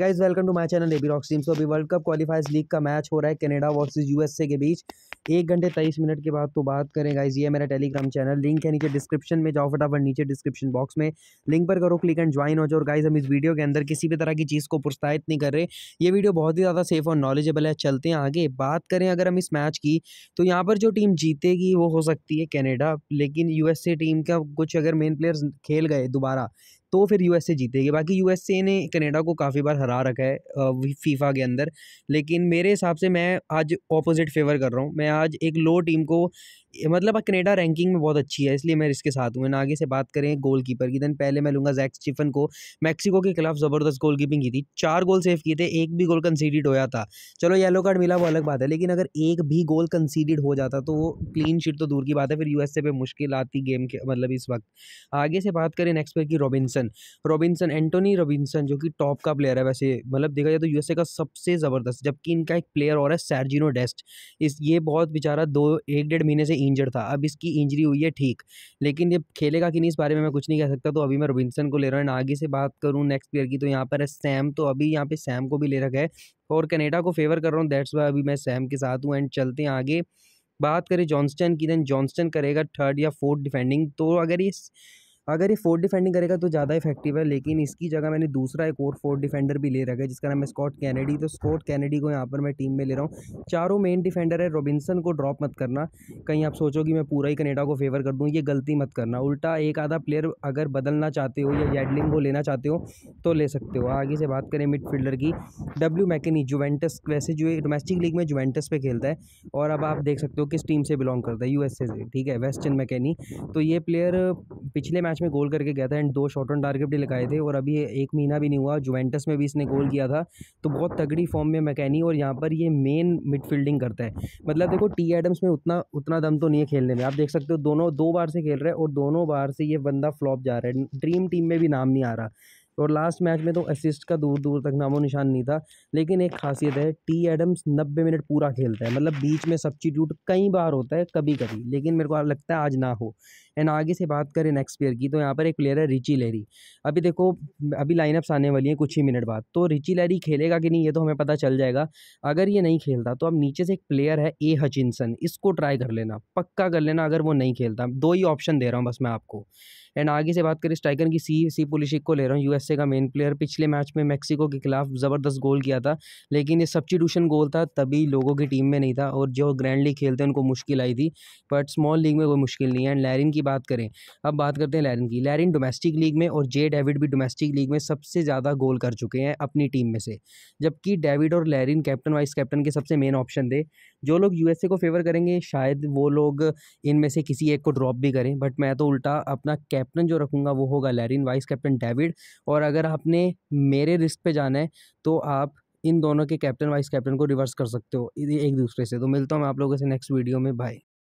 guys welcome to my channel AB rocks team अभी world cup qualifiers league का match हो रहा है कनाडा वर्सेस यूएसए के बीच एक घंटे तेईस मिनट के बाद तो बात करें गाइस ये मेरा टेलीग्राम चैनल लिंक है नीचे डिस्क्रिप्शन में जाओ फटाफट नीचे डिस्क्रिप्शन बॉक्स में लिंक पर करो क्लिक एंड ज्वाइन हो जाओ और गाइज हम इस वीडियो के अंदर किसी भी तरह की चीज़ को प्रोत्साहित नहीं कर रहे ये वीडियो बहुत ही ज़्यादा सेफ और नॉलेजेबल है चलते हैं आगे बात करें अगर हम इस मैच की तो यहाँ पर जो टीम जीतेगी वो हो सकती है कैनेडा लेकिन यू टीम का कुछ अगर मेन प्लेयर्स खेल गए दोबारा तो फिर यूएसए जीतेगी बाकी यूएसए ने कनाडा को काफ़ी बार हरा रखा है फीफा के अंदर लेकिन मेरे हिसाब से मैं आज ऑपोजिट फेवर कर रहा हूँ मैं आज एक लो टीम को मतलब कनेडा रैंकिंग में बहुत अच्छी है इसलिए मैं इसके साथ हूँ आगे से बात करें गोल कीपर की दैन पहले मैं लूँगा जैक स्टीफन को मैक्सिको के खिलाफ ज़बरदस्त गोल कीपिंग की थी चार गोल सेव किए थे एक भी गोल कंसीडिड होया था चलो येलो कार्ड मिला वो अलग बात है लेकिन अगर एक भी गोल कंसीडिड हो जाता तो वो क्लीन शीट तो दूर की बात है फिर यूएसए पे मुश्किल आती गेम के मतलब इस वक्त आगे से बात करें नेक्स्ट प्लेयर की रॉबिनसन रॉबिनसन एंटोनी रॉबिनसन जो कि टॉप का प्लेयर है वैसे मतलब देखा जाए तो यूएसए का सबसे ज़बरदस्त जबकि इनका एक प्लेयर और है सैरजिनो डेस्ट इस ये बहुत बेचारा दो एक डेढ़ महीने से इंजर्ड था अब इसकी इंजरी हुई है ठीक लेकिन ये खेलेगा कि नहीं इस बारे में मैं कुछ नहीं कह सकता तो अभी मैं रोबिनसन को ले रहा हूँ आगे से बात करूँ नेक्स्ट प्लेयर की तो यहाँ पर है सैम तो अभी यहाँ पे सैम को भी ले रखा है और कनेडा को फेवर कर रहा हूँ दैट्स वाई अभी मैं सैम के साथ हूँ एंड चलते हैं आगे बात करें जॉन्स्टन की देन जॉन्स्टन करेगा थर्ड या फोर्थ डिफेंडिंग तो अगर ये अगर ये फोर्थ डिफेंडिंग करेगा तो ज़्यादा इफेक्टिव है लेकिन इसकी जगह मैंने दूसरा एक और फोर्थ डिफेंडर भी ले रखा है जिसका नाम है स्कॉट कैनेडी तो स्कॉट कैनेडी को यहाँ पर मैं टीम में ले रहा हूँ चारों मेन डिफेंडर है रॉबिन्सन को ड्रॉप मत करना कहीं आप सोचो कि मैं पूरा ही कनेडा को फेवर कर दूँ ये गलती मत करना उल्टा एक आधा प्लेयर अगर बदलना चाहते हो या येडलिंग को लेना चाहते हो तो ले सकते हो आगे से बात करें मिड की डब्ल्यू मैकेनी जुवेंटस वैसे जो डोमेस्टिक लीग में जुवेंटस पर खेलता है और अब आप देख सकते हो किस टीम से बिलोंग करता है यू से ठीक है वेस्टर्न मैकेनी तो ये प्लेयर पिछले मैच मैच में गोल करके गया था एंड दो शॉर्ट ऑन टारगेट भी लगाए थे और अभी एक महीना भी नहीं हुआ जुवेंटस में भी इसने गोल किया था तो बहुत तगड़ी फॉर्म में मैकेनी और यहाँ पर ये मेन मिडफील्डिंग करता है मतलब देखो टी एडम्स में उतना उतना दम तो नहीं है खेलने में आप देख सकते हो दोनों दो बार से खेल रहे हैं और दोनों बार से ये बंदा फ्लॉप जा रहा है ड्रीम टीम में भी नाम नहीं आ रहा और लास्ट मैच में तो असिस्ट का दूर दूर तक नामो निशान नहीं था लेकिन एक खासियत है टी एडम्स नब्बे मिनट पूरा खेलता है मतलब बीच में सब्सिट्यूट कई बार होता है कभी कभी लेकिन मेरे को लगता है आज ना हो एंड आगे से बात करें नेक्स्ट प्लेयर की तो यहाँ पर एक प्लेयर है रिची लेरी अभी देखो अभी लाइनअप्स आने वाली हैं कुछ ही मिनट बाद तो रिची लेरी खेलेगा कि नहीं ये तो हमें पता चल जाएगा अगर ये नहीं खेलता तो अब नीचे से एक प्लेयर है ए हचिनसन इसको ट्राई कर लेना पक्का कर लेना अगर वो नहीं खेलता दो ही ऑप्शन दे रहा हूँ बस मैं आपको एंड आगे से बात करें स्ट्राइकर की सी सी पुलिसिक को ले रहा हूँ यू यूएसए का मेन प्लेयर पिछले मैच में मैक्सिको के खिलाफ ज़बरदस्त गोल किया था लेकिन ये सब्सटीट्यूशन गोल था तभी लोगों की टीम में नहीं था और जो ग्रैंड लीग खेलते हैं उनको मुश्किल आई थी बट स्मॉल लीग में कोई मुश्किल नहीं है एंड लैरिन की बात करें अब बात करते हैं लैरिन की लैरिन डोमेस्टिक लीग में और जे डेविड भी डोमेस्टिक लीग में सबसे ज़्यादा गोल कर चुके हैं अपनी टीम में से जबकि डेविड और लैरिन कैप्टन वाइस कैप्टन के सबसे मेन ऑप्शन थे जो लोग यूएसए को फेवर करेंगे शायद वो लोग इनमें से किसी एक को ड्रॉप भी करें बट मैं तो उल्टा अपना कैप्टन जो रखूँगा वो होगा लैरिन वाइस कैप्टन डेविड और अगर आपने मेरे रिस्क पे जाना है तो आप इन दोनों के कैप्टन वाइस कैप्टन को रिवर्स कर सकते हो एक दूसरे से तो मिलता हूँ मैं आप लोगों से नेक्स्ट वीडियो में बाय